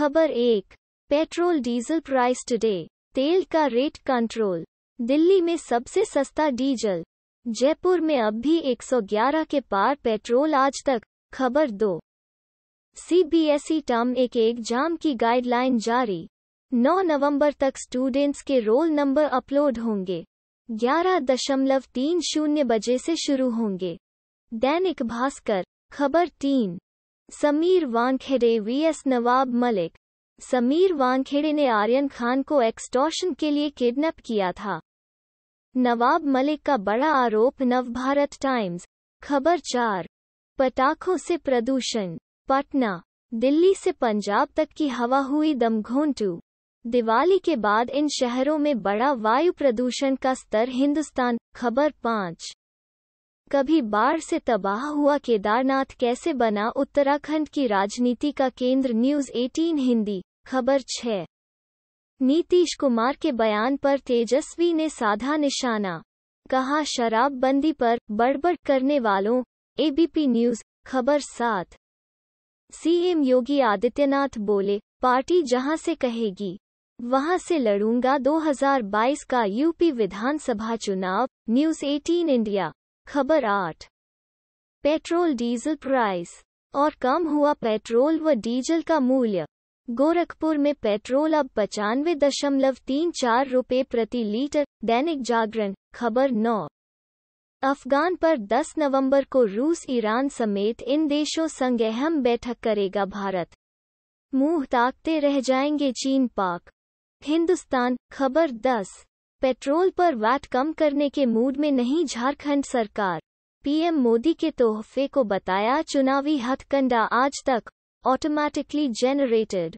खबर एक petrol diesel price today तेल का रेट कंट्रोल दिल्ली में सबसे सस्ता डीजल जयपुर में अब भी 111 के पार पेट्रोल आज तक खबर दो सीबीएसई टर्म एक एग्जाम की गाइडलाइन जारी 9 नवंबर तक स्टूडेंट्स के रोल नंबर अपलोड होंगे ग्यारह दशमलव तीन शून्य बजे से शुरू होंगे दैनिक भास्कर खबर तीन समीर वानखेड़े वीएस नवाब मलिक समीर वानखेड़े ने आर्यन खान को एक्सटॉशन के लिए किडनैप किया था नवाब मलिक का बड़ा आरोप नवभारत टाइम्स खबर चार पटाखों से प्रदूषण पटना दिल्ली से पंजाब तक की हवा हुई दमघोंटू दिवाली के बाद इन शहरों में बड़ा वायु प्रदूषण का स्तर हिंदुस्तान खबर पाँच कभी बाढ़ से तबाह हुआ केदारनाथ कैसे बना उत्तराखंड की राजनीति का केंद्र न्यूज 18 हिंदी खबर 6 नीतीश कुमार के बयान पर तेजस्वी ने साधा निशाना कहा शराबबंदी पर बड़बड़ करने वालों एबीपी न्यूज खबर सात सीएम योगी आदित्यनाथ बोले पार्टी जहां से कहेगी वहां से लड़ूंगा 2022 का यूपी विधानसभा चुनाव न्यूज 18 इंडिया खबर आठ पेट्रोल डीजल प्राइस और कम हुआ पेट्रोल व डीजल का मूल्य गोरखपुर में पेट्रोल अब पचानवे दशमलव तीन चार रुपये प्रति लीटर दैनिक जागरण खबर नौ अफगान पर 10 नवंबर को रूस ईरान समेत इन देशों संग अहम बैठक करेगा भारत मुंह ताकते रह जाएंगे चीन पाक हिंदुस्तान खबर पेट्रोल पर वैट कम करने के मूड में नहीं झारखंड सरकार पीएम मोदी के तोहफे को बताया चुनावी हथकंडा आज तक ऑटोमेटिकली जेनरेटेड